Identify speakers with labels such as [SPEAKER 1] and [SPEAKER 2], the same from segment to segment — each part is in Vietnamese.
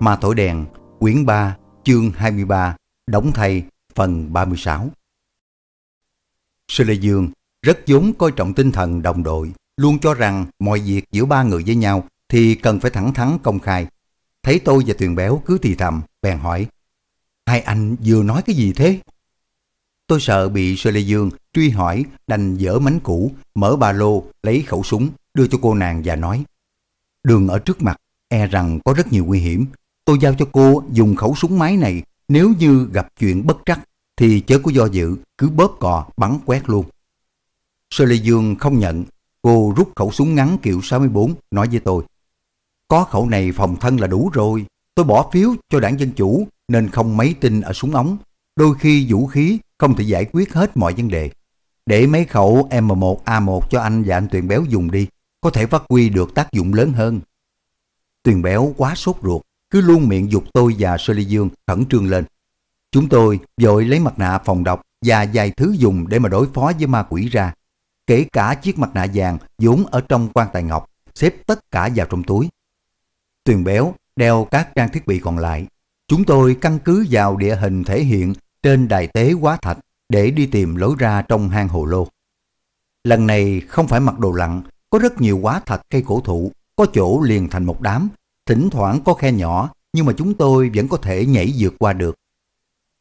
[SPEAKER 1] Ma Thổi Đèn, quyển 3, chương 23, đóng thay phần 36. Sư Lê Dương rất vốn coi trọng tinh thần đồng đội, luôn cho rằng mọi việc giữa ba người với nhau thì cần phải thẳng thắn công khai. Thấy tôi và Tuyền Béo cứ thì thầm, bèn hỏi, hai anh vừa nói cái gì thế? Tôi sợ bị Sơ Lê Dương truy hỏi đành dở mánh cũ, mở ba lô, lấy khẩu súng, đưa cho cô nàng và nói. Đường ở trước mặt, e rằng có rất nhiều nguy hiểm, Tôi giao cho cô dùng khẩu súng máy này nếu như gặp chuyện bất trắc thì chớ có do dự, cứ bóp cò bắn quét luôn. Sơ Lê Dương không nhận, cô rút khẩu súng ngắn kiểu 64 nói với tôi. Có khẩu này phòng thân là đủ rồi, tôi bỏ phiếu cho đảng Dân Chủ nên không mấy tin ở súng ống. Đôi khi vũ khí không thể giải quyết hết mọi vấn đề. Để mấy khẩu M1A1 cho anh và anh Tuyền Béo dùng đi, có thể phát huy được tác dụng lớn hơn. Tuyền Béo quá sốt ruột, cứ luôn miệng dục tôi và Shirley Dương khẩn trương lên. Chúng tôi vội lấy mặt nạ phòng độc và vài thứ dùng để mà đối phó với ma quỷ ra. Kể cả chiếc mặt nạ vàng vốn ở trong quan tài ngọc, xếp tất cả vào trong túi. Tuyền béo đeo các trang thiết bị còn lại. Chúng tôi căn cứ vào địa hình thể hiện trên đài tế quá thạch để đi tìm lối ra trong hang hồ lô. Lần này không phải mặc đồ lặn, có rất nhiều quá thạch cây cổ thụ, có chỗ liền thành một đám thỉnh thoảng có khe nhỏ nhưng mà chúng tôi vẫn có thể nhảy vượt qua được.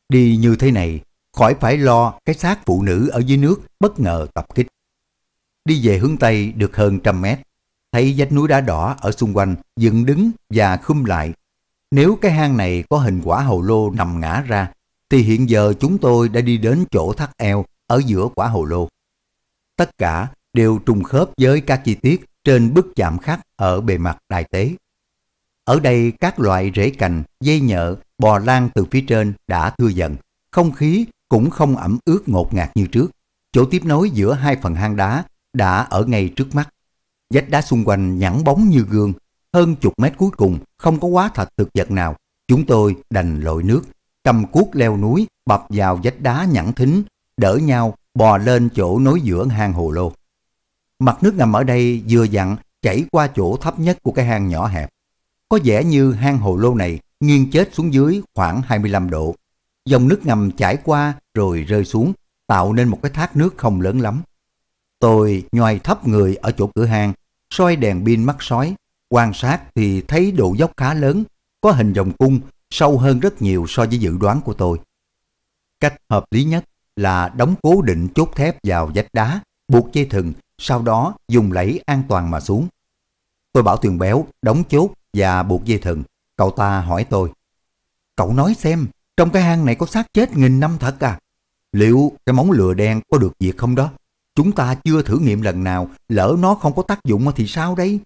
[SPEAKER 1] Đi như thế này, khỏi phải lo cái xác phụ nữ ở dưới nước bất ngờ tập kích. Đi về hướng Tây được hơn trăm mét, thấy vách núi đá đỏ ở xung quanh dựng đứng và khum lại. Nếu cái hang này có hình quả hồ lô nằm ngã ra, thì hiện giờ chúng tôi đã đi đến chỗ thắt eo ở giữa quả hồ lô. Tất cả đều trùng khớp với các chi tiết trên bức chạm khắc ở bề mặt đài tế. Ở đây các loại rễ cành, dây nhợ, bò lan từ phía trên đã thưa dần. Không khí cũng không ẩm ướt ngột ngạt như trước. Chỗ tiếp nối giữa hai phần hang đá đã ở ngay trước mắt. Vách đá xung quanh nhẵn bóng như gương. Hơn chục mét cuối cùng không có quá thạch thực vật nào. Chúng tôi đành lội nước, cầm cuốc leo núi bập vào vách đá nhẵn thính, đỡ nhau bò lên chỗ nối giữa hang hồ lô. Mặt nước ngầm ở đây vừa dặn chảy qua chỗ thấp nhất của cái hang nhỏ hẹp có vẻ như hang hồ lô này nghiêng chết xuống dưới khoảng 25 độ. Dòng nước ngầm chảy qua rồi rơi xuống, tạo nên một cái thác nước không lớn lắm. Tôi nhoài thấp người ở chỗ cửa hang, soi đèn pin mắt sói, quan sát thì thấy độ dốc khá lớn, có hình vòng cung sâu hơn rất nhiều so với dự đoán của tôi. Cách hợp lý nhất là đóng cố định chốt thép vào vách đá, buộc dây thừng, sau đó dùng lẫy an toàn mà xuống. Tôi bảo thuyền Béo đóng chốt và buộc dây thừng, cậu ta hỏi tôi. Cậu nói xem, trong cái hang này có xác chết nghìn năm thật à? Liệu cái móng lừa đen có được việc không đó? Chúng ta chưa thử nghiệm lần nào, lỡ nó không có tác dụng thì sao đấy?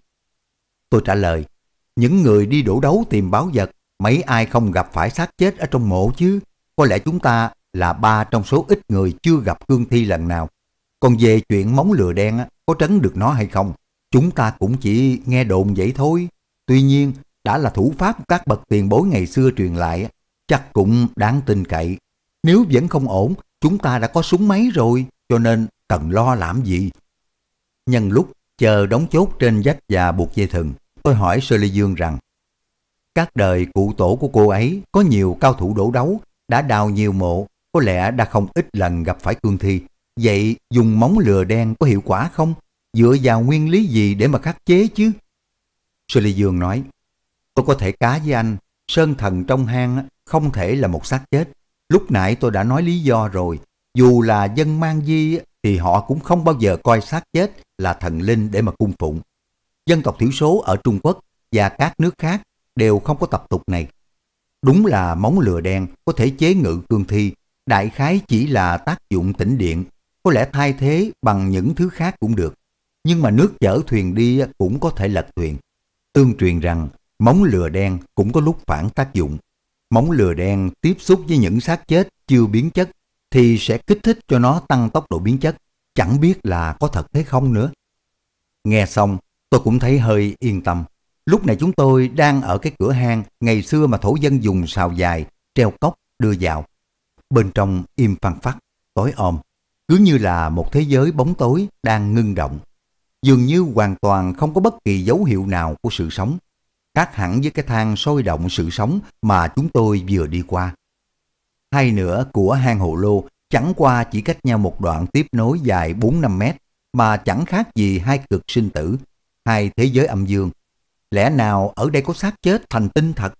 [SPEAKER 1] Tôi trả lời, những người đi đổ đấu tìm báo vật, mấy ai không gặp phải xác chết ở trong mộ chứ? Có lẽ chúng ta là ba trong số ít người chưa gặp cương thi lần nào. Còn về chuyện móng lừa đen có trấn được nó hay không, chúng ta cũng chỉ nghe đồn vậy thôi. Tuy nhiên, đã là thủ pháp các bậc tiền bối ngày xưa truyền lại, chắc cũng đáng tin cậy. Nếu vẫn không ổn, chúng ta đã có súng máy rồi, cho nên cần lo làm gì. Nhân lúc chờ đóng chốt trên vách và buộc dây thừng, tôi hỏi Sơ Lê Dương rằng, các đời cụ tổ của cô ấy có nhiều cao thủ đổ đấu, đã đào nhiều mộ, có lẽ đã không ít lần gặp phải cương thi. Vậy dùng móng lừa đen có hiệu quả không? Dựa vào nguyên lý gì để mà khắc chế chứ? Sư Ly Dương nói, tôi có thể cá với anh, sơn thần trong hang không thể là một xác chết. Lúc nãy tôi đã nói lý do rồi, dù là dân mang di thì họ cũng không bao giờ coi xác chết là thần linh để mà cung phụng. Dân tộc thiểu số ở Trung Quốc và các nước khác đều không có tập tục này. Đúng là móng lừa đen có thể chế ngự cương thi, đại khái chỉ là tác dụng tĩnh điện, có lẽ thay thế bằng những thứ khác cũng được. Nhưng mà nước chở thuyền đi cũng có thể lật thuyền. Tương truyền rằng móng lừa đen cũng có lúc phản tác dụng. Móng lừa đen tiếp xúc với những xác chết chưa biến chất thì sẽ kích thích cho nó tăng tốc độ biến chất. Chẳng biết là có thật thế không nữa. Nghe xong, tôi cũng thấy hơi yên tâm. Lúc này chúng tôi đang ở cái cửa hang ngày xưa mà thổ dân dùng xào dài, treo cốc đưa vào. Bên trong im phăng phát, tối om, cứ như là một thế giới bóng tối đang ngưng động dường như hoàn toàn không có bất kỳ dấu hiệu nào của sự sống, khác hẳn với cái thang sôi động sự sống mà chúng tôi vừa đi qua. Hai nửa của hang hồ lô chẳng qua chỉ cách nhau một đoạn tiếp nối dài 4-5 mét mà chẳng khác gì hai cực sinh tử, hai thế giới âm dương. Lẽ nào ở đây có xác chết thành tinh thật?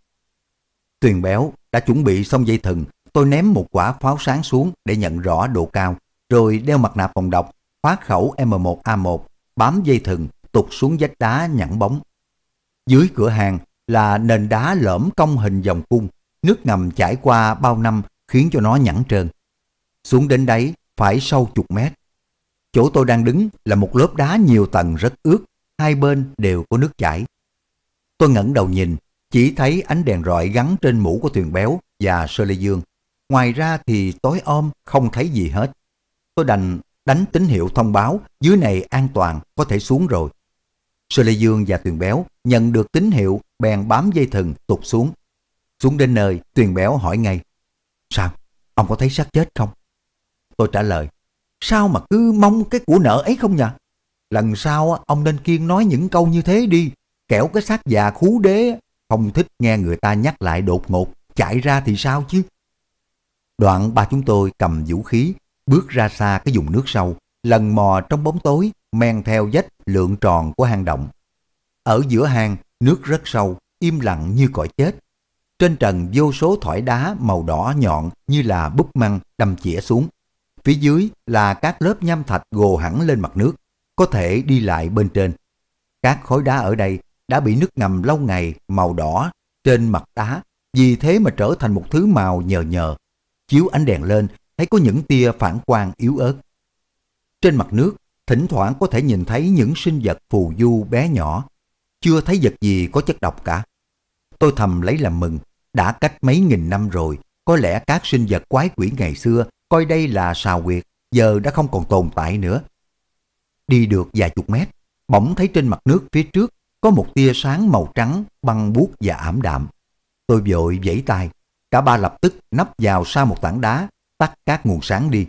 [SPEAKER 1] Tuyền béo đã chuẩn bị xong dây thừng, tôi ném một quả pháo sáng xuống để nhận rõ độ cao, rồi đeo mặt nạ phòng độc, khóa khẩu M1A1 bám dây thừng tụt xuống vách đá nhẵn bóng. Dưới cửa hàng là nền đá lõm cong hình vòng cung, nước ngầm chảy qua bao năm khiến cho nó nhẵn trơn. Xuống đến đáy phải sâu chục mét. Chỗ tôi đang đứng là một lớp đá nhiều tầng rất ướt, hai bên đều có nước chảy. Tôi ngẩng đầu nhìn, chỉ thấy ánh đèn rọi gắn trên mũ của thuyền Béo và Sơ Lê Dương. Ngoài ra thì tối om không thấy gì hết. Tôi đành đánh tín hiệu thông báo dưới này an toàn, có thể xuống rồi. Sơ Lê Dương và Tuyền Béo nhận được tín hiệu bèn bám dây thừng tụt xuống. Xuống đến nơi, Tuyền Béo hỏi ngay, Sao? Ông có thấy xác chết không? Tôi trả lời, Sao mà cứ mong cái của nợ ấy không nhỉ? Lần sau ông nên kiên nói những câu như thế đi, kẻo cái xác già khú đế không thích nghe người ta nhắc lại đột ngột, chạy ra thì sao chứ? Đoạn ba chúng tôi cầm vũ khí bước ra xa cái vùng nước sâu, lần mò trong bóng tối, men theo vết lượng tròn của hang động. Ở giữa hang, nước rất sâu, im lặng như cõi chết. Trên trần vô số thỏi đá màu đỏ nhọn như là búp măng đâm chĩa xuống. Phía dưới là các lớp nham thạch gồ hẳn lên mặt nước, có thể đi lại bên trên. Các khối đá ở đây đã bị nước ngầm lâu ngày màu đỏ trên mặt đá, vì thế mà trở thành một thứ màu nhờ nhờ. Chiếu ánh đèn lên thấy có những tia phản quang yếu ớt. Trên mặt nước, thỉnh thoảng có thể nhìn thấy những sinh vật phù du bé nhỏ, chưa thấy vật gì có chất độc cả. Tôi thầm lấy làm mừng, đã cách mấy nghìn năm rồi, có lẽ các sinh vật quái quỷ ngày xưa coi đây là xào quyệt, giờ đã không còn tồn tại nữa. Đi được vài chục mét, bỗng thấy trên mặt nước phía trước có một tia sáng màu trắng băng buốt và ảm đạm. Tôi vội vẫy tay, cả ba lập tức nấp vào sau một tảng đá tắt các nguồn sáng đi.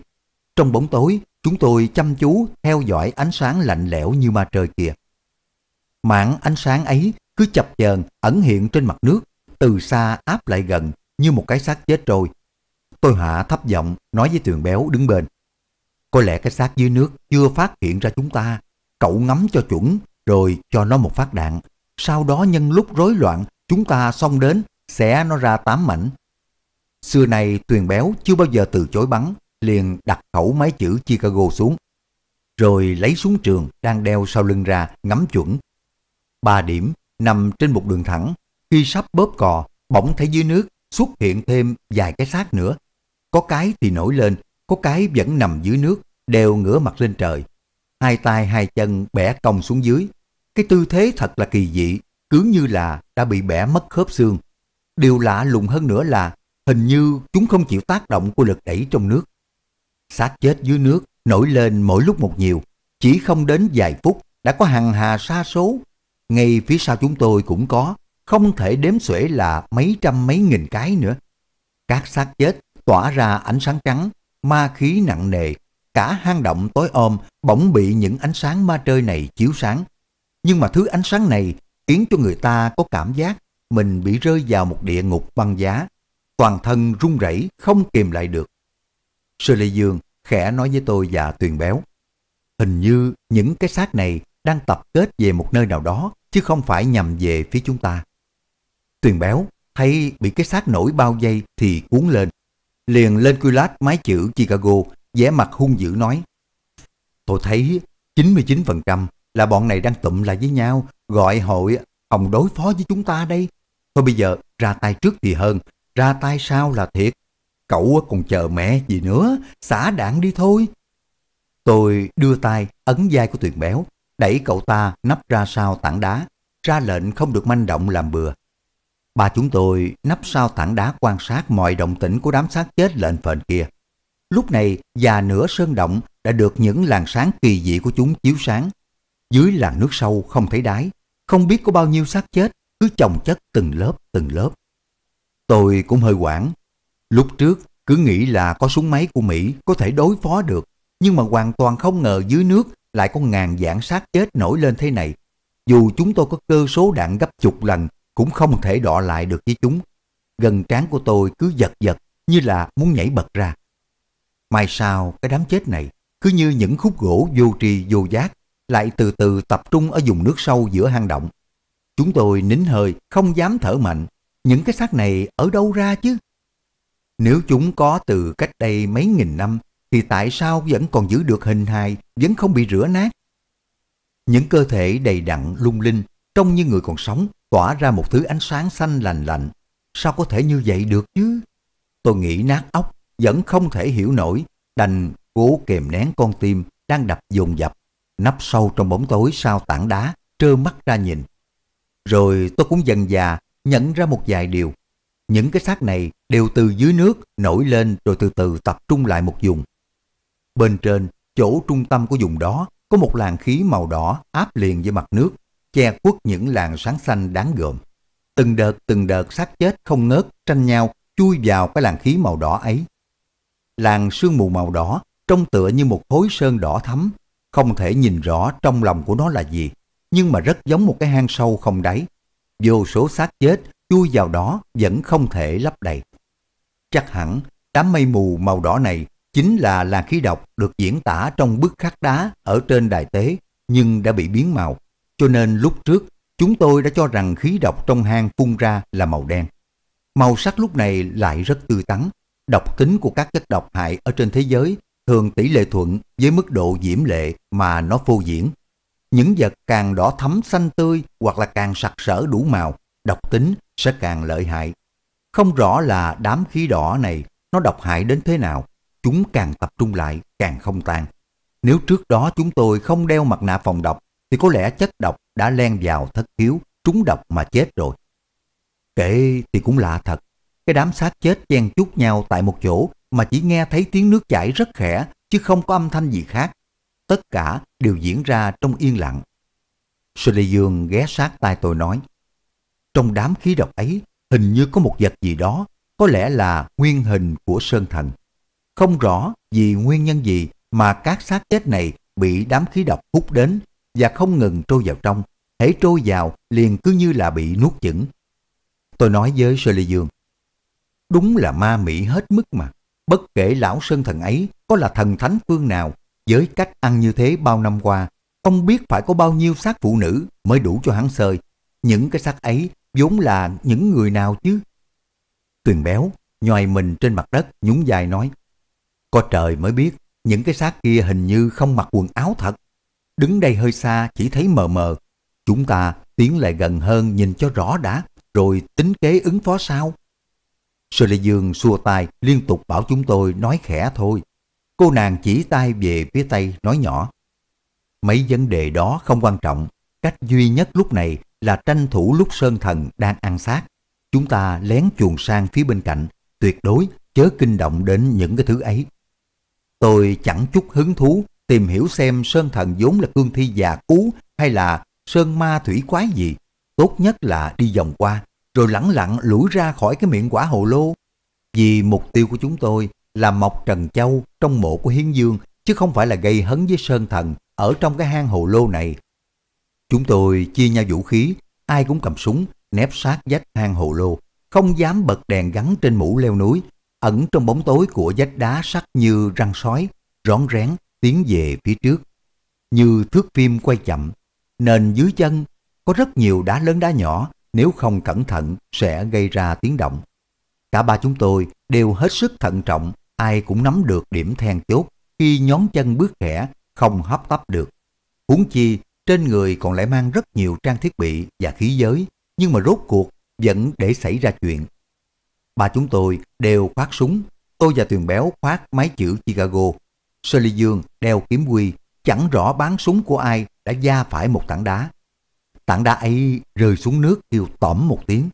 [SPEAKER 1] Trong bóng tối, chúng tôi chăm chú theo dõi ánh sáng lạnh lẽo như ma trời kia. Mạng ánh sáng ấy cứ chập chờn ẩn hiện trên mặt nước, từ xa áp lại gần như một cái xác chết rồi. Tôi hạ thấp giọng nói với tường béo đứng bên. Có lẽ cái xác dưới nước chưa phát hiện ra chúng ta. Cậu ngắm cho chuẩn rồi cho nó một phát đạn. Sau đó nhân lúc rối loạn chúng ta xông đến xẻ nó ra tám mảnh Xưa này Tuyền Béo chưa bao giờ từ chối bắn, liền đặt khẩu máy chữ Chicago xuống. Rồi lấy súng trường đang đeo sau lưng ra ngắm chuẩn. Ba điểm nằm trên một đường thẳng, khi sắp bóp cò, bỗng thấy dưới nước xuất hiện thêm vài cái xác nữa. Có cái thì nổi lên, có cái vẫn nằm dưới nước, đều ngửa mặt lên trời. Hai tay hai chân bẻ cong xuống dưới. Cái tư thế thật là kỳ dị, cứ như là đã bị bẻ mất khớp xương. Điều lạ lùng hơn nữa là hình như chúng không chịu tác động của lực đẩy trong nước. Xác chết dưới nước nổi lên mỗi lúc một nhiều, chỉ không đến vài phút đã có hàng hà sa số. Ngay phía sau chúng tôi cũng có, không thể đếm xuể là mấy trăm mấy nghìn cái nữa. Các xác chết tỏa ra ánh sáng trắng, ma khí nặng nề, cả hang động tối om bỗng bị những ánh sáng ma trơi này chiếu sáng. Nhưng mà thứ ánh sáng này khiến cho người ta có cảm giác mình bị rơi vào một địa ngục băng giá toàn thân run rẩy không kìm lại được. Sư Lê Dương khẽ nói với tôi và Tuyền Béo, hình như những cái xác này đang tập kết về một nơi nào đó chứ không phải nhằm về phía chúng ta. Tuyền Béo thấy bị cái xác nổi bao dây thì cuốn lên, liền lên quy lát mái chữ Chicago, vẻ mặt hung dữ nói, tôi thấy 99% là bọn này đang tụm lại với nhau, gọi hội hòng đối phó với chúng ta đây. Thôi bây giờ ra tay trước thì hơn, ra tay sao là thiệt. Cậu còn chờ mẹ gì nữa, xả đạn đi thôi. Tôi đưa tay ấn vai của Tuyền Béo, đẩy cậu ta nấp ra sau tảng đá, ra lệnh không được manh động làm bừa. Ba chúng tôi nấp sau tảng đá quan sát mọi động tĩnh của đám xác chết lệnh phền kia. Lúc này, già nửa sơn động đã được những làn sáng kỳ dị của chúng chiếu sáng. Dưới làn nước sâu không thấy đáy, không biết có bao nhiêu xác chết, cứ chồng chất từng lớp từng lớp. Tôi cũng hơi quảng. Lúc trước cứ nghĩ là có súng máy của Mỹ có thể đối phó được, nhưng mà hoàn toàn không ngờ dưới nước lại có ngàn dạng sát chết nổi lên thế này. Dù chúng tôi có cơ số đạn gấp chục lần cũng không thể đọ lại được với chúng. Gần trán của tôi cứ giật giật như là muốn nhảy bật ra. Mai sau cái đám chết này cứ như những khúc gỗ vô tri vô giác lại từ từ tập trung ở vùng nước sâu giữa hang động. Chúng tôi nín hơi, không dám thở mạnh, những cái xác này ở đâu ra chứ? Nếu chúng có từ cách đây mấy nghìn năm, thì tại sao vẫn còn giữ được hình hài, vẫn không bị rửa nát? Những cơ thể đầy đặn, lung linh, trông như người còn sống, tỏa ra một thứ ánh sáng xanh lành lạnh. Sao có thể như vậy được chứ? Tôi nghĩ nát óc, vẫn không thể hiểu nổi, đành cố kềm nén con tim đang đập dồn dập, nấp sâu trong bóng tối sau tảng đá, trơ mắt ra nhìn. Rồi tôi cũng dần già nhận ra một vài điều. Những cái xác này đều từ dưới nước nổi lên rồi từ từ tập trung lại một vùng. Bên trên, chỗ trung tâm của vùng đó có một làn khí màu đỏ áp liền với mặt nước, che khuất những làn sáng xanh đáng gờm. Từng đợt từng đợt xác chết không ngớt tranh nhau chui vào cái làn khí màu đỏ ấy. Làn sương mù màu đỏ trông tựa như một khối sơn đỏ thắm, không thể nhìn rõ trong lòng của nó là gì, nhưng mà rất giống một cái hang sâu không đáy vô số xác chết chui vào đó vẫn không thể lấp đầy. Chắc hẳn đám mây mù màu đỏ này chính là làn khí độc được diễn tả trong bức khắc đá ở trên đài tế nhưng đã bị biến màu. Cho nên lúc trước chúng tôi đã cho rằng khí độc trong hang phun ra là màu đen. Màu sắc lúc này lại rất tươi tắn. Độc tính của các chất độc hại ở trên thế giới thường tỷ lệ thuận với mức độ diễm lệ mà nó phô diễn những vật càng đỏ thấm xanh tươi hoặc là càng sặc sỡ đủ màu, độc tính sẽ càng lợi hại. Không rõ là đám khí đỏ này nó độc hại đến thế nào, chúng càng tập trung lại càng không tan. Nếu trước đó chúng tôi không đeo mặt nạ phòng độc thì có lẽ chất độc đã len vào thất khiếu, trúng độc mà chết rồi. Kệ thì cũng lạ thật, cái đám xác chết chen chúc nhau tại một chỗ mà chỉ nghe thấy tiếng nước chảy rất khẽ chứ không có âm thanh gì khác tất cả đều diễn ra trong yên lặng. Sư Lê Dương ghé sát tai tôi nói, trong đám khí độc ấy hình như có một vật gì đó, có lẽ là nguyên hình của Sơn Thần. Không rõ vì nguyên nhân gì mà các xác chết này bị đám khí độc hút đến và không ngừng trôi vào trong, hễ trôi vào liền cứ như là bị nuốt chửng. Tôi nói với Sơ Lê Dương, đúng là ma mị hết mức mà, bất kể lão Sơn Thần ấy có là thần thánh phương nào với cách ăn như thế bao năm qua, không biết phải có bao nhiêu xác phụ nữ mới đủ cho hắn sơi. Những cái xác ấy vốn là những người nào chứ? Tuyền béo, nhòi mình trên mặt đất, nhún dài nói. Có trời mới biết, những cái xác kia hình như không mặc quần áo thật. Đứng đây hơi xa chỉ thấy mờ mờ. Chúng ta tiến lại gần hơn nhìn cho rõ đã, rồi tính kế ứng phó sao? Sơ Lê Dương xua tay liên tục bảo chúng tôi nói khẽ thôi. Cô nàng chỉ tay về phía Tây nói nhỏ. Mấy vấn đề đó không quan trọng. Cách duy nhất lúc này là tranh thủ lúc Sơn Thần đang ăn xác. Chúng ta lén chuồn sang phía bên cạnh. Tuyệt đối chớ kinh động đến những cái thứ ấy. Tôi chẳng chút hứng thú tìm hiểu xem Sơn Thần vốn là cương thi già cú hay là Sơn Ma thủy quái gì. Tốt nhất là đi vòng qua, rồi lẳng lặng lủi ra khỏi cái miệng quả hồ lô. Vì mục tiêu của chúng tôi là mọc trần châu trong mộ của Hiến Dương chứ không phải là gây hấn với Sơn Thần ở trong cái hang hồ lô này. Chúng tôi chia nhau vũ khí, ai cũng cầm súng, nép sát vách hang hồ lô, không dám bật đèn gắn trên mũ leo núi, ẩn trong bóng tối của vách đá sắc như răng sói, rón rén tiến về phía trước. Như thước phim quay chậm, nền dưới chân có rất nhiều đá lớn đá nhỏ, nếu không cẩn thận sẽ gây ra tiếng động. Cả ba chúng tôi đều hết sức thận trọng ai cũng nắm được điểm then chốt khi nhón chân bước khẽ, không hấp tấp được. Huống chi, trên người còn lại mang rất nhiều trang thiết bị và khí giới, nhưng mà rốt cuộc vẫn để xảy ra chuyện. Bà chúng tôi đều khoát súng, tôi và Tuyền Béo khoát máy chữ Chicago. Sơ Ly Dương đeo kiếm quy, chẳng rõ bán súng của ai đã da phải một tảng đá. Tảng đá ấy rơi xuống nước kêu tỏm một tiếng.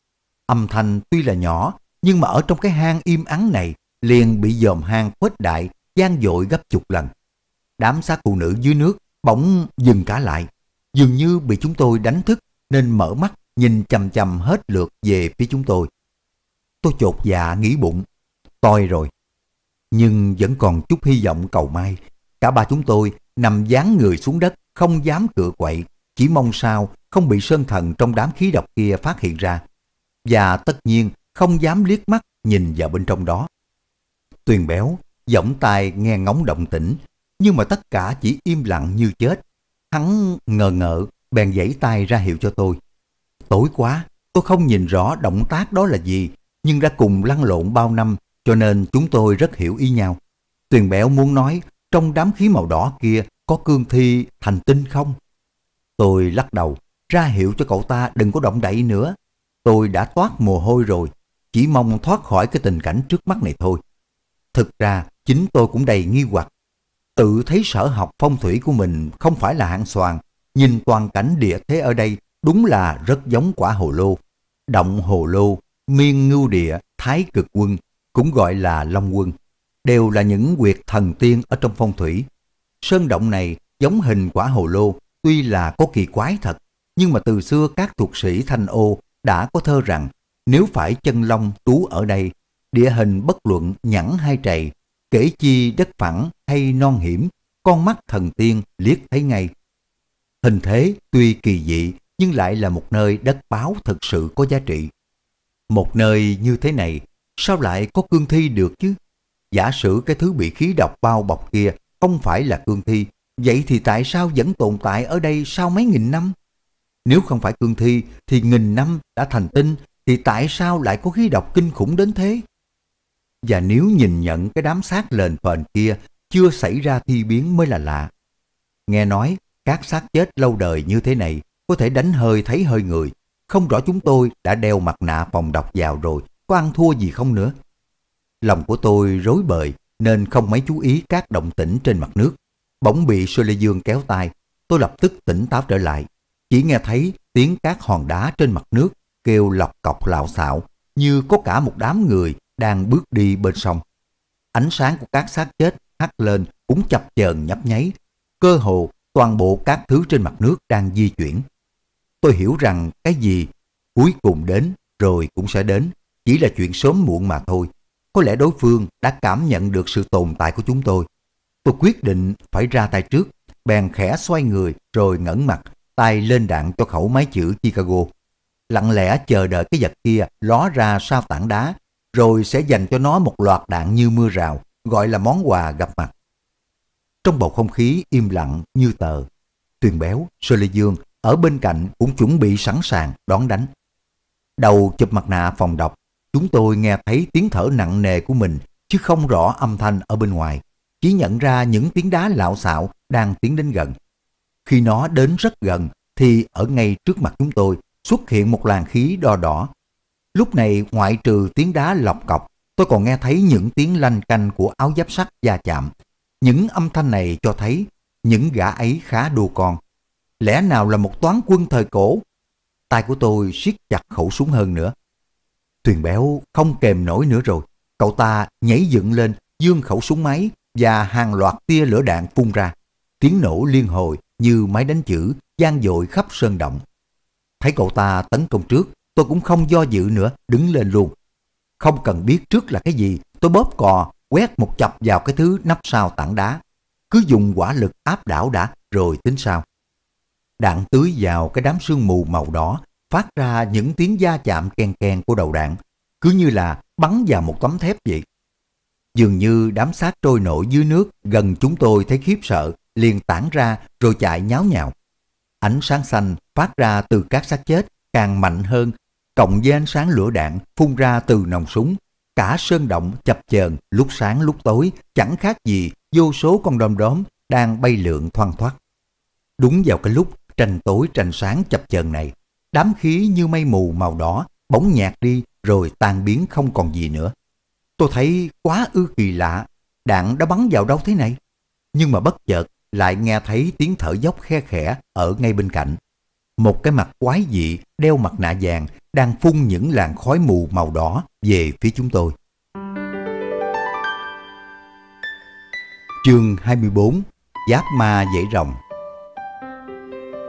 [SPEAKER 1] Âm thanh tuy là nhỏ, nhưng mà ở trong cái hang im ắng này liền bị dòm hang khuếch đại, gian dội gấp chục lần. Đám xác phụ nữ dưới nước bỗng dừng cả lại, dường như bị chúng tôi đánh thức nên mở mắt nhìn chầm chầm hết lượt về phía chúng tôi. Tôi chột dạ nghĩ bụng, toi rồi. Nhưng vẫn còn chút hy vọng cầu may. Cả ba chúng tôi nằm dán người xuống đất, không dám cựa quậy, chỉ mong sao không bị sơn thần trong đám khí độc kia phát hiện ra. Và tất nhiên không dám liếc mắt nhìn vào bên trong đó. Tuyền béo, giọng tai nghe ngóng động tĩnh, nhưng mà tất cả chỉ im lặng như chết. Hắn ngờ ngợ, bèn giãy tay ra hiệu cho tôi. Tối quá, tôi không nhìn rõ động tác đó là gì, nhưng đã cùng lăn lộn bao năm, cho nên chúng tôi rất hiểu ý nhau. Tuyền béo muốn nói, trong đám khí màu đỏ kia có cương thi thành tinh không? Tôi lắc đầu, ra hiệu cho cậu ta đừng có động đậy nữa. Tôi đã toát mồ hôi rồi, chỉ mong thoát khỏi cái tình cảnh trước mắt này thôi. Thực ra, chính tôi cũng đầy nghi hoặc. Tự thấy sở học phong thủy của mình không phải là hạng soàn, nhìn toàn cảnh địa thế ở đây đúng là rất giống quả hồ lô. Động hồ lô, miên ngưu địa, thái cực quân, cũng gọi là long quân, đều là những quyệt thần tiên ở trong phong thủy. Sơn động này giống hình quả hồ lô, tuy là có kỳ quái thật, nhưng mà từ xưa các thuộc sĩ Thanh Ô đã có thơ rằng nếu phải chân long trú ở đây địa hình bất luận nhẵn hai trầy, kể chi đất phẳng hay non hiểm, con mắt thần tiên liếc thấy ngay. Hình thế tuy kỳ dị nhưng lại là một nơi đất báo thật sự có giá trị. Một nơi như thế này, sao lại có cương thi được chứ? Giả sử cái thứ bị khí độc bao bọc kia không phải là cương thi, vậy thì tại sao vẫn tồn tại ở đây sau mấy nghìn năm? Nếu không phải cương thi thì nghìn năm đã thành tinh, thì tại sao lại có khí độc kinh khủng đến thế? và nếu nhìn nhận cái đám xác lên phền kia chưa xảy ra thi biến mới là lạ. Nghe nói các xác chết lâu đời như thế này có thể đánh hơi thấy hơi người. Không rõ chúng tôi đã đeo mặt nạ phòng độc vào rồi, có ăn thua gì không nữa. Lòng của tôi rối bời nên không mấy chú ý các động tĩnh trên mặt nước. Bỗng bị Sơ Lê Dương kéo tay, tôi lập tức tỉnh táo trở lại. Chỉ nghe thấy tiếng các hòn đá trên mặt nước kêu lọc cọc lạo xạo như có cả một đám người đang bước đi bên sông. Ánh sáng của các xác chết hắt lên cũng chập chờn nhấp nháy, cơ hồ toàn bộ các thứ trên mặt nước đang di chuyển. Tôi hiểu rằng cái gì cuối cùng đến rồi cũng sẽ đến, chỉ là chuyện sớm muộn mà thôi. Có lẽ đối phương đã cảm nhận được sự tồn tại của chúng tôi. Tôi quyết định phải ra tay trước, bèn khẽ xoay người rồi ngẩng mặt, tay lên đạn cho khẩu máy chữ Chicago. Lặng lẽ chờ đợi cái vật kia ló ra sau tảng đá rồi sẽ dành cho nó một loạt đạn như mưa rào, gọi là món quà gặp mặt. Trong bầu không khí im lặng như tờ, Tuyền Béo, Sơ Lê Dương ở bên cạnh cũng chuẩn bị sẵn sàng đón đánh. Đầu chụp mặt nạ phòng độc chúng tôi nghe thấy tiếng thở nặng nề của mình chứ không rõ âm thanh ở bên ngoài, chỉ nhận ra những tiếng đá lạo xạo đang tiến đến gần. Khi nó đến rất gần thì ở ngay trước mặt chúng tôi xuất hiện một làn khí đo đỏ Lúc này ngoại trừ tiếng đá lọc cọc, tôi còn nghe thấy những tiếng lanh canh của áo giáp sắt va chạm. Những âm thanh này cho thấy những gã ấy khá đua con. Lẽ nào là một toán quân thời cổ? Tay của tôi siết chặt khẩu súng hơn nữa. Tuyền béo không kềm nổi nữa rồi. Cậu ta nhảy dựng lên, dương khẩu súng máy và hàng loạt tia lửa đạn phun ra. Tiếng nổ liên hồi như máy đánh chữ gian dội khắp sơn động. Thấy cậu ta tấn công trước, tôi cũng không do dự nữa, đứng lên luôn. Không cần biết trước là cái gì, tôi bóp cò, quét một chập vào cái thứ nắp sau tảng đá. Cứ dùng quả lực áp đảo đã, rồi tính sao. Đạn tưới vào cái đám sương mù màu đỏ, phát ra những tiếng da chạm ken ken của đầu đạn, cứ như là bắn vào một tấm thép vậy. Dường như đám xác trôi nổi dưới nước gần chúng tôi thấy khiếp sợ, liền tản ra rồi chạy nháo nhào. Ánh sáng xanh phát ra từ các xác chết càng mạnh hơn cộng với ánh sáng lửa đạn phun ra từ nòng súng, cả sơn động chập chờn lúc sáng lúc tối, chẳng khác gì vô số con đom đóm đang bay lượn thoăn thoắt. Đúng vào cái lúc tranh tối tranh sáng chập chờn này, đám khí như mây mù màu đỏ bỗng nhạt đi rồi tan biến không còn gì nữa. Tôi thấy quá ư kỳ lạ, đạn đã bắn vào đâu thế này? Nhưng mà bất chợt lại nghe thấy tiếng thở dốc khe khẽ ở ngay bên cạnh. Một cái mặt quái dị đeo mặt nạ vàng đang phun những làn khói mù màu đỏ về phía chúng tôi. Chương 24 Giáp ma dãy rồng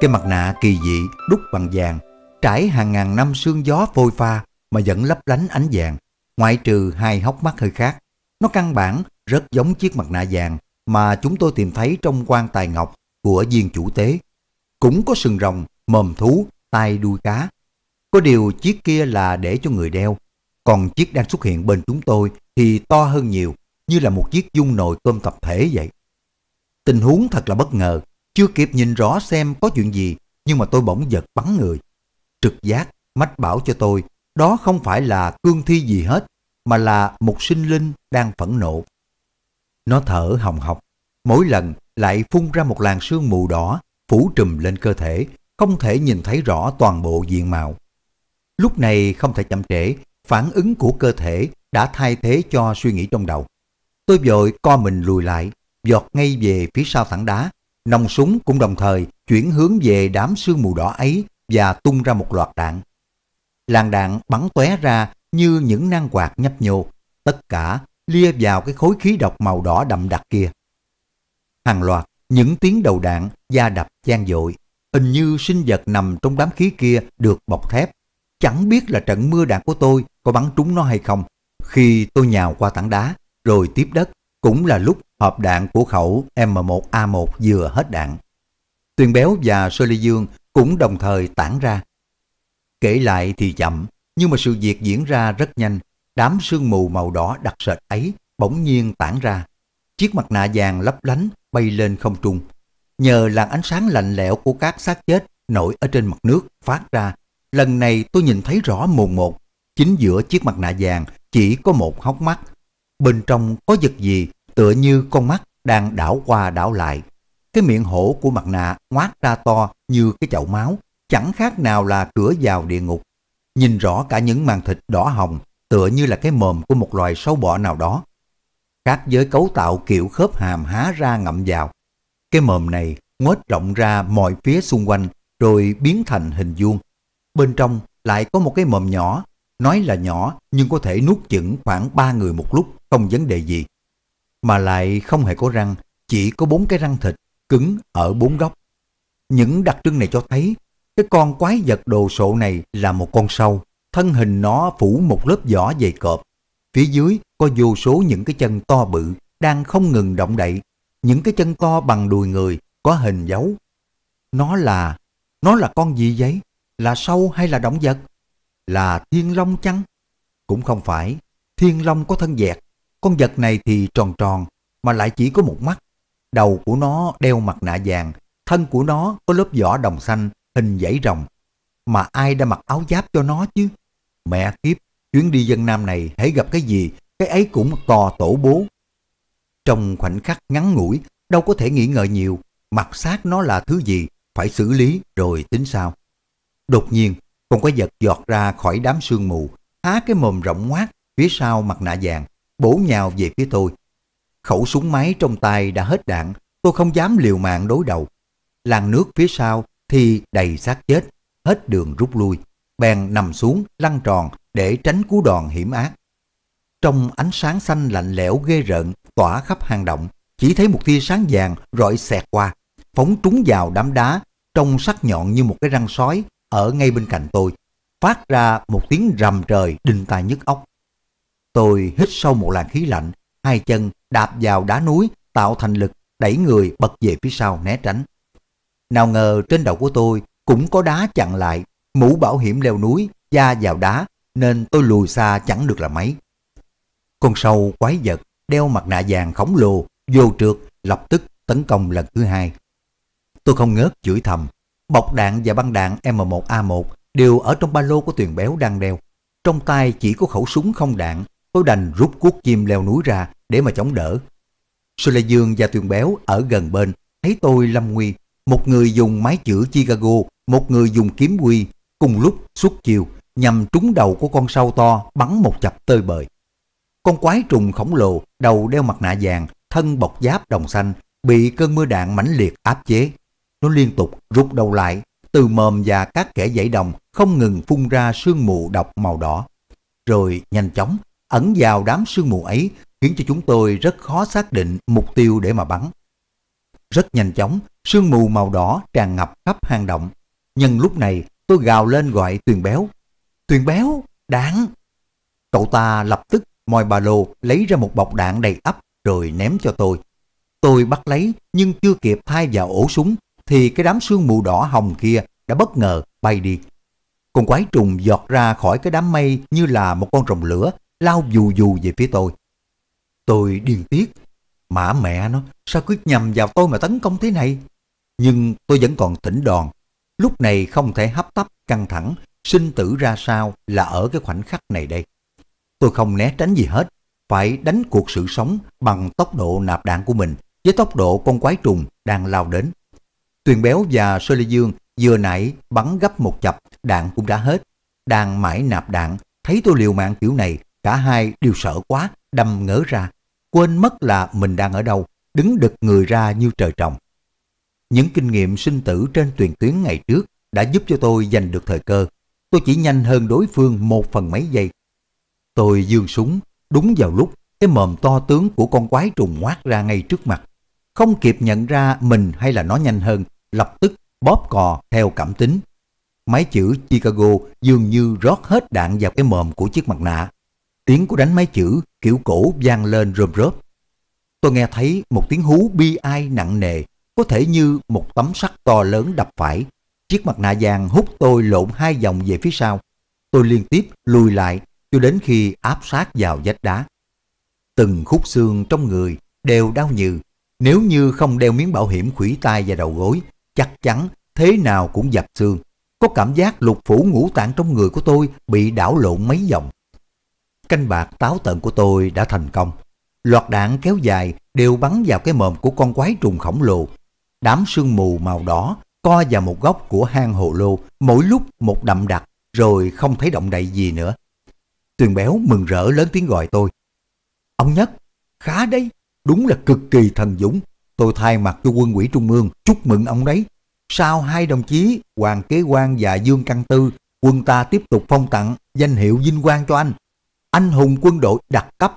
[SPEAKER 1] Cái mặt nạ kỳ dị đúc bằng vàng trải hàng ngàn năm sương gió phôi pha mà vẫn lấp lánh ánh vàng, ngoại trừ hai hốc mắt hơi khác. Nó căn bản rất giống chiếc mặt nạ vàng mà chúng tôi tìm thấy trong quan tài ngọc của viên chủ tế. Cũng có sừng rồng, mồm thú, tai đuôi cá, có điều chiếc kia là để cho người đeo, còn chiếc đang xuất hiện bên chúng tôi thì to hơn nhiều, như là một chiếc dung nồi cơm tập thể vậy. Tình huống thật là bất ngờ, chưa kịp nhìn rõ xem có chuyện gì, nhưng mà tôi bỗng giật bắn người. Trực giác, mách bảo cho tôi, đó không phải là cương thi gì hết, mà là một sinh linh đang phẫn nộ. Nó thở hồng hộc, mỗi lần lại phun ra một làn sương mù đỏ, phủ trùm lên cơ thể, không thể nhìn thấy rõ toàn bộ diện mạo. Lúc này không thể chậm trễ, phản ứng của cơ thể đã thay thế cho suy nghĩ trong đầu. Tôi vội co mình lùi lại, giọt ngay về phía sau thẳng đá. Nòng súng cũng đồng thời chuyển hướng về đám sương mù đỏ ấy và tung ra một loạt đạn. Làn đạn bắn tóe ra như những nan quạt nhấp nhô, tất cả lia vào cái khối khí độc màu đỏ đậm đặc kia. Hàng loạt những tiếng đầu đạn da đập gian dội, hình như sinh vật nằm trong đám khí kia được bọc thép chẳng biết là trận mưa đạn của tôi có bắn trúng nó hay không. Khi tôi nhào qua tảng đá, rồi tiếp đất, cũng là lúc hộp đạn của khẩu M1A1 vừa hết đạn. Tuyền Béo và Sơ Lê Dương cũng đồng thời tản ra. Kể lại thì chậm, nhưng mà sự việc diễn ra rất nhanh. Đám sương mù màu đỏ đặc sệt ấy bỗng nhiên tản ra. Chiếc mặt nạ vàng lấp lánh bay lên không trung. Nhờ làn ánh sáng lạnh lẽo của các xác chết nổi ở trên mặt nước phát ra Lần này tôi nhìn thấy rõ mồn một, chính giữa chiếc mặt nạ vàng chỉ có một hốc mắt. Bên trong có vật gì tựa như con mắt đang đảo qua đảo lại. Cái miệng hổ của mặt nạ ngoác ra to như cái chậu máu, chẳng khác nào là cửa vào địa ngục. Nhìn rõ cả những màn thịt đỏ hồng tựa như là cái mồm của một loài sâu bọ nào đó. các giới cấu tạo kiểu khớp hàm há ra ngậm vào. Cái mồm này ngoết rộng ra mọi phía xung quanh rồi biến thành hình vuông. Bên trong lại có một cái mầm nhỏ, nói là nhỏ nhưng có thể nuốt chửng khoảng ba người một lúc không vấn đề gì. Mà lại không hề có răng, chỉ có bốn cái răng thịt cứng ở bốn góc. Những đặc trưng này cho thấy cái con quái vật đồ sộ này là một con sâu, thân hình nó phủ một lớp vỏ dày cộp. Phía dưới có vô số những cái chân to bự đang không ngừng động đậy, những cái chân to bằng đùi người có hình dấu. Nó là, nó là con gì vậy? Là sâu hay là động vật? Là thiên long chăng? Cũng không phải, thiên long có thân dẹt, con vật này thì tròn tròn mà lại chỉ có một mắt. Đầu của nó đeo mặt nạ vàng, thân của nó có lớp vỏ đồng xanh hình dãy rồng. Mà ai đã mặc áo giáp cho nó chứ? Mẹ kiếp, chuyến đi dân Nam này hãy gặp cái gì, cái ấy cũng to tổ bố. Trong khoảnh khắc ngắn ngủi, đâu có thể nghĩ ngợi nhiều, mặt xác nó là thứ gì, phải xử lý rồi tính sao. Đột nhiên, con quái vật giọt ra khỏi đám sương mù, há cái mồm rộng ngoác phía sau mặt nạ vàng, bổ nhào về phía tôi. Khẩu súng máy trong tay đã hết đạn, tôi không dám liều mạng đối đầu. làng nước phía sau thì đầy xác chết, hết đường rút lui. Bèn nằm xuống, lăn tròn để tránh cú đòn hiểm ác. Trong ánh sáng xanh lạnh lẽo ghê rợn tỏa khắp hang động, chỉ thấy một tia sáng vàng rọi xẹt qua, phóng trúng vào đám đá, trông sắc nhọn như một cái răng sói ở ngay bên cạnh tôi, phát ra một tiếng rầm trời đinh tai nhức óc. Tôi hít sâu một làn khí lạnh, hai chân đạp vào đá núi tạo thành lực đẩy người bật về phía sau né tránh. Nào ngờ trên đầu của tôi cũng có đá chặn lại, mũ bảo hiểm leo núi, da vào đá nên tôi lùi xa chẳng được là mấy. Con sâu quái vật đeo mặt nạ vàng khổng lồ, vô trượt, lập tức tấn công lần thứ hai. Tôi không ngớt chửi thầm, Bọc đạn và băng đạn M1A1 đều ở trong ba lô của Tuyền Béo đang đeo. Trong tay chỉ có khẩu súng không đạn, tôi đành rút cuốc chim leo núi ra để mà chống đỡ. Sư Lê Dương và Tuyền Béo ở gần bên, thấy tôi lâm nguy. Một người dùng máy chữa Chicago, một người dùng kiếm quy, cùng lúc xuất chiều nhằm trúng đầu của con sâu to bắn một chập tơi bời. Con quái trùng khổng lồ, đầu đeo mặt nạ vàng, thân bọc giáp đồng xanh, bị cơn mưa đạn mãnh liệt áp chế, nó liên tục rút đầu lại, từ mồm và các kẻ dãy đồng không ngừng phun ra sương mù độc màu đỏ. Rồi nhanh chóng ẩn vào đám sương mù ấy khiến cho chúng tôi rất khó xác định mục tiêu để mà bắn. Rất nhanh chóng, sương mù màu đỏ tràn ngập khắp hang động. Nhân lúc này, tôi gào lên gọi Tuyền Béo. Tuyền Béo, đạn! Cậu ta lập tức moi ba lô lấy ra một bọc đạn đầy ắp rồi ném cho tôi. Tôi bắt lấy nhưng chưa kịp thay vào ổ súng thì cái đám sương mù đỏ hồng kia đã bất ngờ bay đi. Con quái trùng giọt ra khỏi cái đám mây như là một con rồng lửa lao dù dù về phía tôi. Tôi điên tiết, mã mẹ nó, sao cứ nhầm vào tôi mà tấn công thế này? Nhưng tôi vẫn còn tỉnh đòn, lúc này không thể hấp tấp căng thẳng, sinh tử ra sao là ở cái khoảnh khắc này đây. Tôi không né tránh gì hết, phải đánh cuộc sự sống bằng tốc độ nạp đạn của mình với tốc độ con quái trùng đang lao đến. Tuyền Béo và Sơ Lê Dương vừa nãy bắn gấp một chập, đạn cũng đã hết. Đang mãi nạp đạn, thấy tôi liều mạng kiểu này, cả hai đều sợ quá, đâm ngỡ ra. Quên mất là mình đang ở đâu, đứng đực người ra như trời trồng. Những kinh nghiệm sinh tử trên tuyển tuyến ngày trước đã giúp cho tôi giành được thời cơ. Tôi chỉ nhanh hơn đối phương một phần mấy giây. Tôi dương súng, đúng vào lúc cái mồm to tướng của con quái trùng ngoát ra ngay trước mặt không kịp nhận ra mình hay là nó nhanh hơn, lập tức bóp cò theo cảm tính. Máy chữ Chicago dường như rót hết đạn vào cái mồm của chiếc mặt nạ. Tiếng của đánh máy chữ kiểu cổ vang lên rơm rớp. Tôi nghe thấy một tiếng hú bi ai nặng nề, có thể như một tấm sắt to lớn đập phải. Chiếc mặt nạ vàng hút tôi lộn hai vòng về phía sau. Tôi liên tiếp lùi lại cho đến khi áp sát vào vách đá. Từng khúc xương trong người đều đau nhừ, nếu như không đeo miếng bảo hiểm khủy tai và đầu gối, chắc chắn thế nào cũng dập xương. Có cảm giác lục phủ ngũ tạng trong người của tôi bị đảo lộn mấy vòng. Canh bạc táo tận của tôi đã thành công. Loạt đạn kéo dài đều bắn vào cái mồm của con quái trùng khổng lồ. Đám sương mù màu đỏ co vào một góc của hang hồ lô, mỗi lúc một đậm đặc, rồi không thấy động đậy gì nữa. Tuyền béo mừng rỡ lớn tiếng gọi tôi. Ông Nhất, khá đấy, đúng là cực kỳ thần dũng. Tôi thay mặt cho quân quỹ Trung ương chúc mừng ông đấy. Sau hai đồng chí Hoàng Kế Quang và Dương Căn Tư, quân ta tiếp tục phong tặng danh hiệu vinh quang cho anh. Anh hùng quân đội đặc cấp.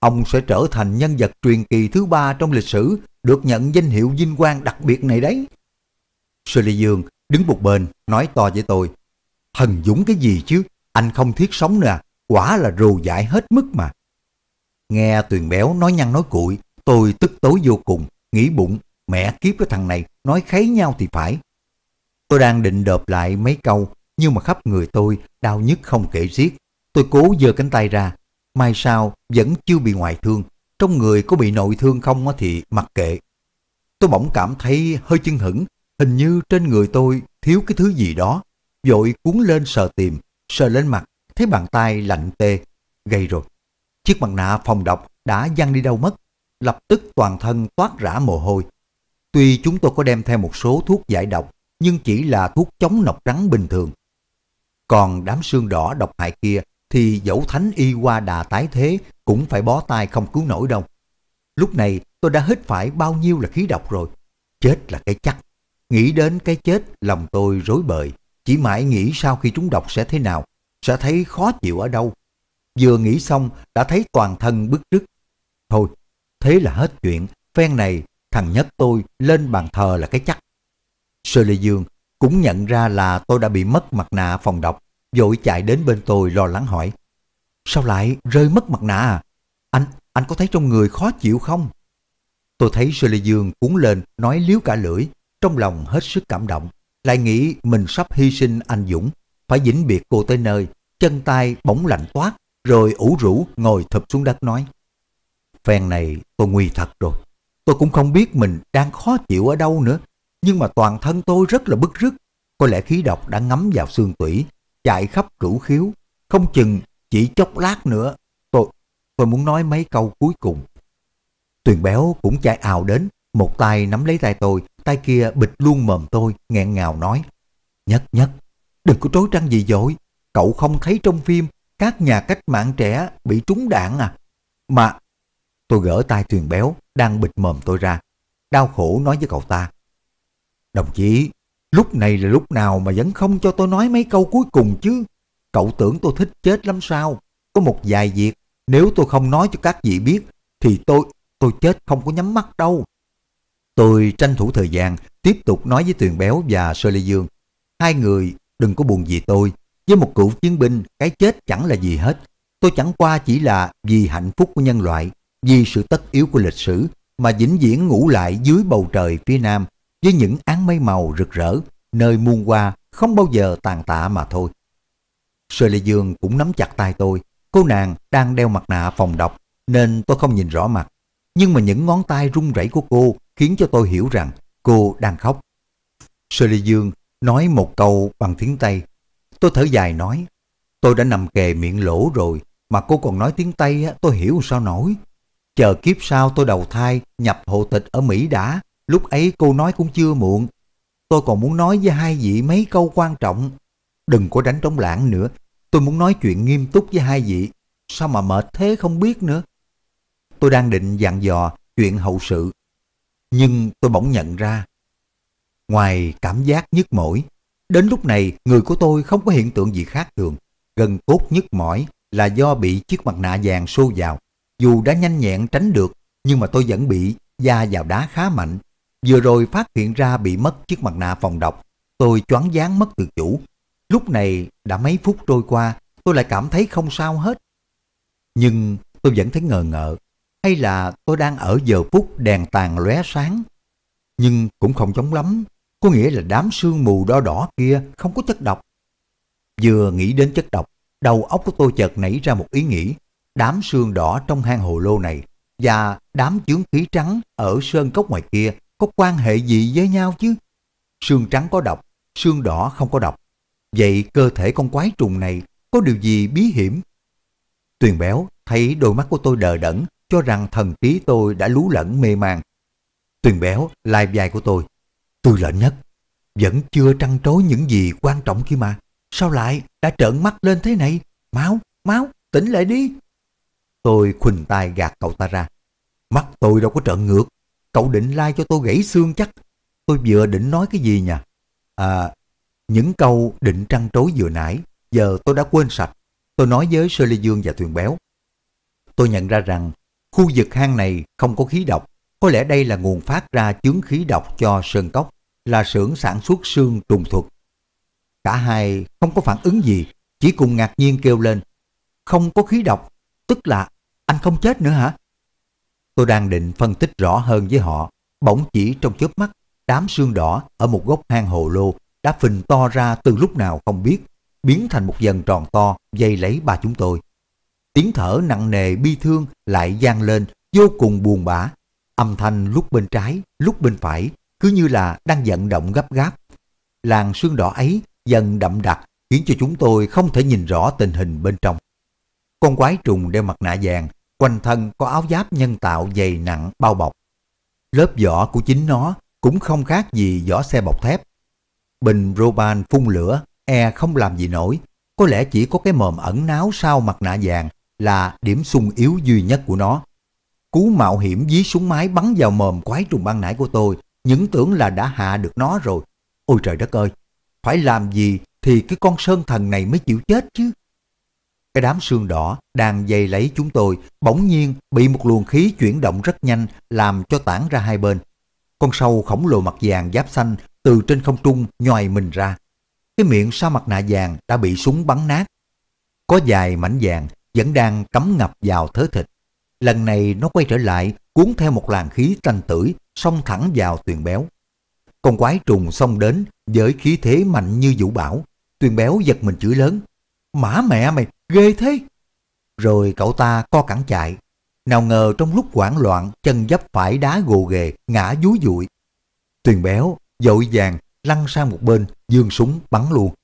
[SPEAKER 1] Ông sẽ trở thành nhân vật truyền kỳ thứ ba trong lịch sử được nhận danh hiệu vinh quang đặc biệt này đấy. Sư Lê Dương đứng một bên nói to với tôi. Thần Dũng cái gì chứ? Anh không thiết sống nè, à? quả là rù dại hết mức mà. Nghe Tuyền Béo nói nhăn nói cuội, tôi tức tối vô cùng, nghĩ bụng, mẹ kiếp cái thằng này, nói kháy nhau thì phải. Tôi đang định đợp lại mấy câu, nhưng mà khắp người tôi đau nhức không kể xiết. Tôi cố giơ cánh tay ra, mai sao vẫn chưa bị ngoại thương, trong người có bị nội thương không thì mặc kệ. Tôi bỗng cảm thấy hơi chân hững, hình như trên người tôi thiếu cái thứ gì đó, vội cuốn lên sờ tìm, sờ lên mặt, thấy bàn tay lạnh tê, gầy rồi. Chiếc mặt nạ phòng độc đã văng đi đâu mất, lập tức toàn thân toát rã mồ hôi. Tuy chúng tôi có đem theo một số thuốc giải độc, nhưng chỉ là thuốc chống nọc rắn bình thường. Còn đám xương đỏ độc hại kia thì dẫu thánh y qua đà tái thế cũng phải bó tay không cứu nổi đâu. Lúc này tôi đã hít phải bao nhiêu là khí độc rồi. Chết là cái chắc. Nghĩ đến cái chết lòng tôi rối bời. Chỉ mãi nghĩ sau khi chúng độc sẽ thế nào. Sẽ thấy khó chịu ở đâu Vừa nghĩ xong đã thấy toàn thân bức rứt. Thôi, thế là hết chuyện. Phen này, thằng nhất tôi lên bàn thờ là cái chắc. Sơ Lê Dương cũng nhận ra là tôi đã bị mất mặt nạ phòng độc, vội chạy đến bên tôi lo lắng hỏi. Sao lại rơi mất mặt nạ à? Anh, anh có thấy trong người khó chịu không? Tôi thấy Sơ Lê Dương cuốn lên nói liếu cả lưỡi, trong lòng hết sức cảm động. Lại nghĩ mình sắp hy sinh anh Dũng, phải vĩnh biệt cô tới nơi, chân tay bỗng lạnh toát, rồi ủ rũ ngồi thụp xuống đất nói. Phen này tôi nguy thật rồi. Tôi cũng không biết mình đang khó chịu ở đâu nữa. Nhưng mà toàn thân tôi rất là bức rứt. Có lẽ khí độc đã ngấm vào xương tủy, chạy khắp cửu khiếu. Không chừng chỉ chốc lát nữa. Tôi, tôi muốn nói mấy câu cuối cùng. Tuyền béo cũng chạy ào đến, một tay nắm lấy tay tôi, tay kia bịch luôn mồm tôi, nghẹn ngào nói. Nhất nhất, đừng có trối trăng gì dội. Cậu không thấy trong phim các nhà cách mạng trẻ bị trúng đạn à? Mà tôi gỡ tay thuyền béo đang bịt mồm tôi ra. Đau khổ nói với cậu ta. Đồng chí, lúc này là lúc nào mà vẫn không cho tôi nói mấy câu cuối cùng chứ? Cậu tưởng tôi thích chết lắm sao? Có một vài việc, nếu tôi không nói cho các vị biết, thì tôi, tôi chết không có nhắm mắt đâu. Tôi tranh thủ thời gian, tiếp tục nói với Tuyền Béo và Sơ Lê Dương. Hai người đừng có buồn vì tôi, với một cựu chiến binh, cái chết chẳng là gì hết. Tôi chẳng qua chỉ là vì hạnh phúc của nhân loại, vì sự tất yếu của lịch sử mà vĩnh viễn ngủ lại dưới bầu trời phía nam với những áng mây màu rực rỡ, nơi muôn hoa không bao giờ tàn tạ mà thôi. Sơ Lê Dương cũng nắm chặt tay tôi, cô nàng đang đeo mặt nạ phòng độc nên tôi không nhìn rõ mặt. Nhưng mà những ngón tay run rẩy của cô khiến cho tôi hiểu rằng cô đang khóc. Sơ Lê Dương nói một câu bằng tiếng Tây Tôi thở dài nói, tôi đã nằm kề miệng lỗ rồi, mà cô còn nói tiếng Tây tôi hiểu sao nổi. Chờ kiếp sau tôi đầu thai, nhập hộ tịch ở Mỹ đã, lúc ấy cô nói cũng chưa muộn. Tôi còn muốn nói với hai vị mấy câu quan trọng. Đừng có đánh trống lãng nữa, tôi muốn nói chuyện nghiêm túc với hai vị. Sao mà mệt thế không biết nữa. Tôi đang định dặn dò chuyện hậu sự. Nhưng tôi bỗng nhận ra, ngoài cảm giác nhức mỏi, Đến lúc này, người của tôi không có hiện tượng gì khác thường. Gần cốt nhất mỏi là do bị chiếc mặt nạ vàng xô vào. Dù đã nhanh nhẹn tránh được, nhưng mà tôi vẫn bị da vào đá khá mạnh. Vừa rồi phát hiện ra bị mất chiếc mặt nạ phòng độc, tôi choáng váng mất tự chủ. Lúc này đã mấy phút trôi qua, tôi lại cảm thấy không sao hết. Nhưng tôi vẫn thấy ngờ ngợ, hay là tôi đang ở giờ phút đèn tàn lóe sáng. Nhưng cũng không giống lắm, có nghĩa là đám sương mù đỏ đỏ kia không có chất độc. Vừa nghĩ đến chất độc, đầu óc của tôi chợt nảy ra một ý nghĩ. Đám sương đỏ trong hang hồ lô này và đám chướng khí trắng ở sơn cốc ngoài kia có quan hệ gì với nhau chứ? Sương trắng có độc, sương đỏ không có độc. Vậy cơ thể con quái trùng này có điều gì bí hiểm? Tuyền béo thấy đôi mắt của tôi đờ đẫn cho rằng thần trí tôi đã lú lẫn mê man. Tuyền béo, lai dài của tôi Tôi lợn nhất, vẫn chưa trăn trối những gì quan trọng kia mà. Sao lại đã trợn mắt lên thế này? Máu, máu, tỉnh lại đi. Tôi khuỳnh tay gạt cậu ta ra. Mắt tôi đâu có trợn ngược. Cậu định lai like cho tôi gãy xương chắc. Tôi vừa định nói cái gì nhỉ? À, những câu định trăn trối vừa nãy, giờ tôi đã quên sạch. Tôi nói với Sơ Lê Dương và Thuyền Béo. Tôi nhận ra rằng khu vực hang này không có khí độc có lẽ đây là nguồn phát ra chứng khí độc cho Sơn Cốc, là xưởng sản xuất xương trùng thuật. Cả hai không có phản ứng gì, chỉ cùng ngạc nhiên kêu lên. Không có khí độc, tức là anh không chết nữa hả? Tôi đang định phân tích rõ hơn với họ, bỗng chỉ trong chớp mắt, đám xương đỏ ở một góc hang hồ lô đã phình to ra từ lúc nào không biết, biến thành một dần tròn to dây lấy ba chúng tôi. Tiếng thở nặng nề bi thương lại gian lên, vô cùng buồn bã, âm thanh lúc bên trái, lúc bên phải, cứ như là đang vận động gấp gáp. làng xương đỏ ấy dần đậm đặc, khiến cho chúng tôi không thể nhìn rõ tình hình bên trong. Con quái trùng đeo mặt nạ vàng, quanh thân có áo giáp nhân tạo dày nặng bao bọc. Lớp vỏ của chính nó cũng không khác gì vỏ xe bọc thép. Bình Roban phun lửa, e không làm gì nổi, có lẽ chỉ có cái mồm ẩn náo sau mặt nạ vàng là điểm sung yếu duy nhất của nó, Cú mạo hiểm dí súng máy bắn vào mồm quái trùng ban nãy của tôi, những tưởng là đã hạ được nó rồi. Ôi trời đất ơi, phải làm gì thì cái con sơn thần này mới chịu chết chứ. Cái đám xương đỏ đang dày lấy chúng tôi bỗng nhiên bị một luồng khí chuyển động rất nhanh làm cho tản ra hai bên. Con sâu khổng lồ mặt vàng giáp xanh từ trên không trung nhòi mình ra. Cái miệng sa mặt nạ vàng đã bị súng bắn nát. Có dài mảnh vàng vẫn đang cắm ngập vào thớ thịt Lần này nó quay trở lại, cuốn theo một làn khí tanh tử xông thẳng vào tuyền béo. Con quái trùng xông đến, với khí thế mạnh như vũ bão. Tuyền béo giật mình chửi lớn. Mã mẹ mày, ghê thế! Rồi cậu ta co cẳng chạy. Nào ngờ trong lúc hoảng loạn, chân dấp phải đá gồ ghề, ngã dúi dụi. Tuyền béo, dội vàng, lăn sang một bên, dương súng bắn luôn.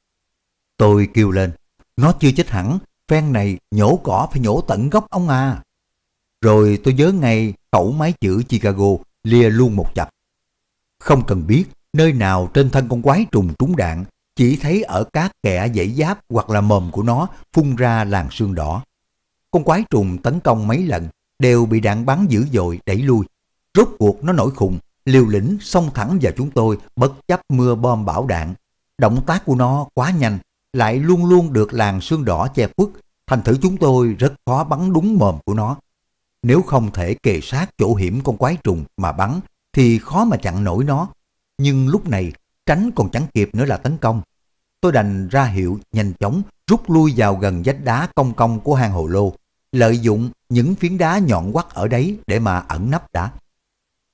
[SPEAKER 1] Tôi kêu lên, nó chưa chết hẳn, phen này nhổ cỏ phải nhổ tận gốc ông à. Rồi tôi nhớ ngay khẩu máy chữ Chicago lìa luôn một chập. Không cần biết nơi nào trên thân con quái trùng trúng đạn, chỉ thấy ở các kẻ dãy giáp hoặc là mồm của nó phun ra làn sương đỏ. Con quái trùng tấn công mấy lần, đều bị đạn bắn dữ dội đẩy lui. Rốt cuộc nó nổi khùng, liều lĩnh xông thẳng vào chúng tôi bất chấp mưa bom bão đạn. Động tác của nó quá nhanh, lại luôn luôn được làn sương đỏ che khuất, thành thử chúng tôi rất khó bắn đúng mồm của nó nếu không thể kề sát chỗ hiểm con quái trùng mà bắn thì khó mà chặn nổi nó. Nhưng lúc này tránh còn chẳng kịp nữa là tấn công. Tôi đành ra hiệu nhanh chóng rút lui vào gần vách đá cong cong của hang hồ lô, lợi dụng những phiến đá nhọn quắc ở đấy để mà ẩn nấp đã.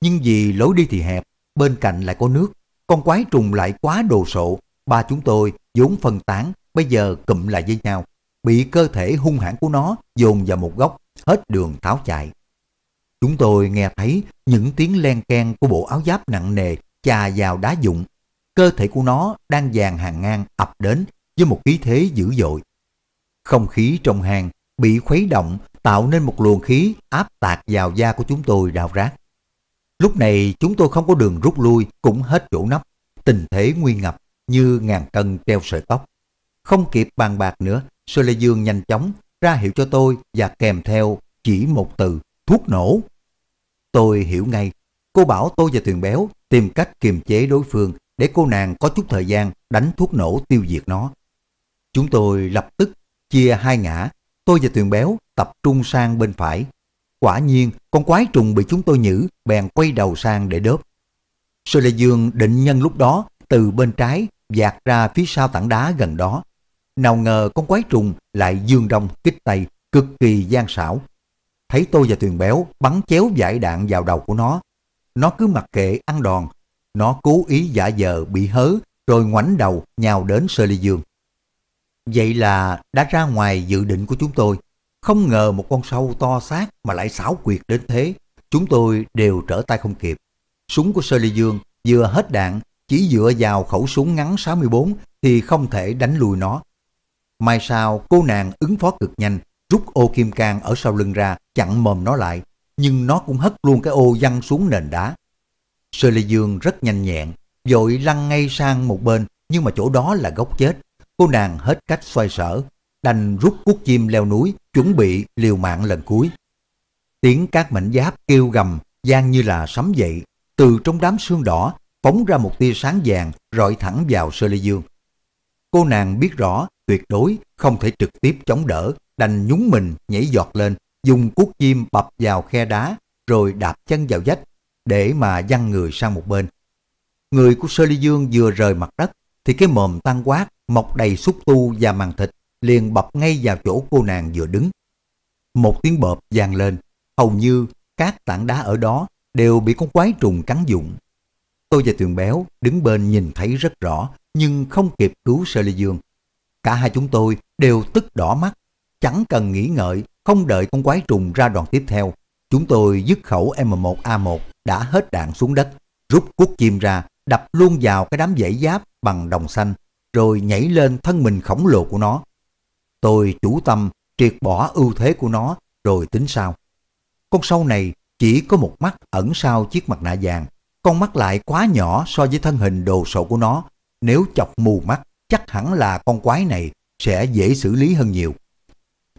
[SPEAKER 1] Nhưng vì lối đi thì hẹp, bên cạnh lại có nước, con quái trùng lại quá đồ sộ, ba chúng tôi vốn phân tán, bây giờ cụm lại với nhau, bị cơ thể hung hãn của nó dồn vào một góc, hết đường tháo chạy. Chúng tôi nghe thấy những tiếng len ken của bộ áo giáp nặng nề chà vào đá dụng. Cơ thể của nó đang dàn hàng ngang ập đến với một khí thế dữ dội. Không khí trong hang bị khuấy động tạo nên một luồng khí áp tạc vào da của chúng tôi rào rác. Lúc này chúng tôi không có đường rút lui cũng hết chỗ nấp, tình thế nguy ngập như ngàn cân treo sợi tóc. Không kịp bàn bạc nữa, Sơ Lê Dương nhanh chóng ra hiệu cho tôi và kèm theo chỉ một từ, thuốc nổ. Tôi hiểu ngay, cô bảo tôi và Tuyền Béo tìm cách kiềm chế đối phương để cô nàng có chút thời gian đánh thuốc nổ tiêu diệt nó. Chúng tôi lập tức chia hai ngã, tôi và Tuyền Béo tập trung sang bên phải. Quả nhiên, con quái trùng bị chúng tôi nhử bèn quay đầu sang để đớp. Sơ Lê Dương định nhân lúc đó từ bên trái dạt ra phía sau tảng đá gần đó nào ngờ con quái trùng lại dương đông kích tay, cực kỳ gian xảo. Thấy tôi và thuyền Béo bắn chéo giải đạn vào đầu của nó. Nó cứ mặc kệ ăn đòn. Nó cố ý giả vờ bị hớ rồi ngoảnh đầu nhào đến Sơ Ly Dương. Vậy là đã ra ngoài dự định của chúng tôi. Không ngờ một con sâu to xác mà lại xảo quyệt đến thế. Chúng tôi đều trở tay không kịp. Súng của Sơ Ly Dương vừa hết đạn, chỉ dựa vào khẩu súng ngắn 64 thì không thể đánh lùi nó. Mai sau cô nàng ứng phó cực nhanh, rút ô kim cang ở sau lưng ra, chặn mồm nó lại, nhưng nó cũng hất luôn cái ô văng xuống nền đá. Sơ Lê Dương rất nhanh nhẹn, vội lăn ngay sang một bên, nhưng mà chỗ đó là gốc chết. Cô nàng hết cách xoay sở, đành rút cuốc chim leo núi, chuẩn bị liều mạng lần cuối. Tiếng các mảnh giáp kêu gầm, gian như là sấm dậy, từ trong đám xương đỏ phóng ra một tia sáng vàng rọi thẳng vào Sơ Lê Dương. Cô nàng biết rõ tuyệt đối không thể trực tiếp chống đỡ, đành nhúng mình nhảy giọt lên, dùng cuốc chim bập vào khe đá, rồi đạp chân vào dách để mà văng người sang một bên. Người của Sơ Ly Dương vừa rời mặt đất, thì cái mồm tan quát, mọc đầy xúc tu và màng thịt, liền bập ngay vào chỗ cô nàng vừa đứng. Một tiếng bợp vang lên, hầu như các tảng đá ở đó đều bị con quái trùng cắn dụng. Tôi và Tuyền Béo đứng bên nhìn thấy rất rõ, nhưng không kịp cứu Sơ Ly Dương. Cả hai chúng tôi đều tức đỏ mắt, chẳng cần nghĩ ngợi, không đợi con quái trùng ra đoàn tiếp theo. Chúng tôi dứt khẩu M1A1 đã hết đạn xuống đất, rút cuốc chim ra, đập luôn vào cái đám dãy giáp bằng đồng xanh, rồi nhảy lên thân mình khổng lồ của nó. Tôi chủ tâm triệt bỏ ưu thế của nó rồi tính sao? Con sâu này chỉ có một mắt ẩn sau chiếc mặt nạ vàng, con mắt lại quá nhỏ so với thân hình đồ sộ của nó, nếu chọc mù mắt chắc hẳn là con quái này sẽ dễ xử lý hơn nhiều.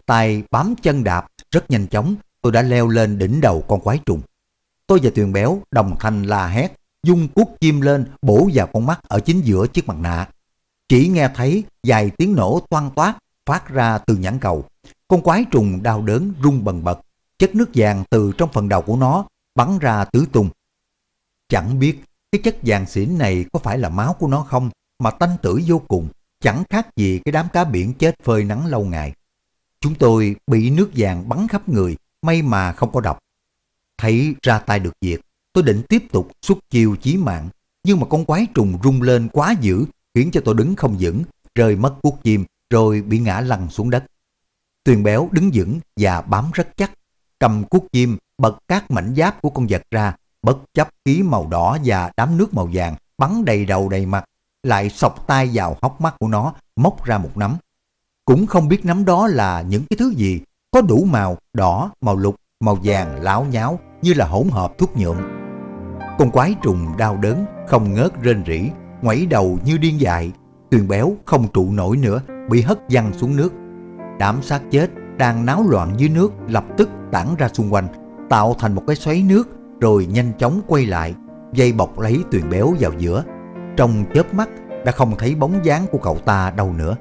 [SPEAKER 1] Tay bám chân đạp rất nhanh chóng, tôi đã leo lên đỉnh đầu con quái trùng. Tôi và Tuyền Béo đồng thanh la hét, dung cuốc chim lên bổ vào con mắt ở chính giữa chiếc mặt nạ. Chỉ nghe thấy vài tiếng nổ toan toát phát ra từ nhãn cầu. Con quái trùng đau đớn rung bần bật, chất nước vàng từ trong phần đầu của nó bắn ra tứ tung. Chẳng biết cái chất vàng xỉn này có phải là máu của nó không mà tanh tử vô cùng, chẳng khác gì cái đám cá biển chết phơi nắng lâu ngày. Chúng tôi bị nước vàng bắn khắp người, may mà không có độc. Thấy ra tay được việc, tôi định tiếp tục xuất chiêu chí mạng, nhưng mà con quái trùng rung lên quá dữ, khiến cho tôi đứng không vững, rơi mất cuốc chim, rồi bị ngã lăn xuống đất. Tuyền béo đứng vững và bám rất chắc, cầm cuốc chim bật các mảnh giáp của con vật ra, bất chấp khí màu đỏ và đám nước màu vàng bắn đầy đầu đầy mặt, lại sọc tay vào hốc mắt của nó, móc ra một nắm. Cũng không biết nắm đó là những cái thứ gì, có đủ màu đỏ, màu lục, màu vàng láo nháo như là hỗn hợp thuốc nhuộm. Con quái trùng đau đớn, không ngớt rên rỉ, ngoảy đầu như điên dại, tuyền béo không trụ nổi nữa, bị hất văng xuống nước. Đám xác chết đang náo loạn dưới nước lập tức tản ra xung quanh, tạo thành một cái xoáy nước rồi nhanh chóng quay lại, dây bọc lấy tuyền béo vào giữa, trong chớp mắt đã không thấy bóng dáng của cậu ta đâu nữa.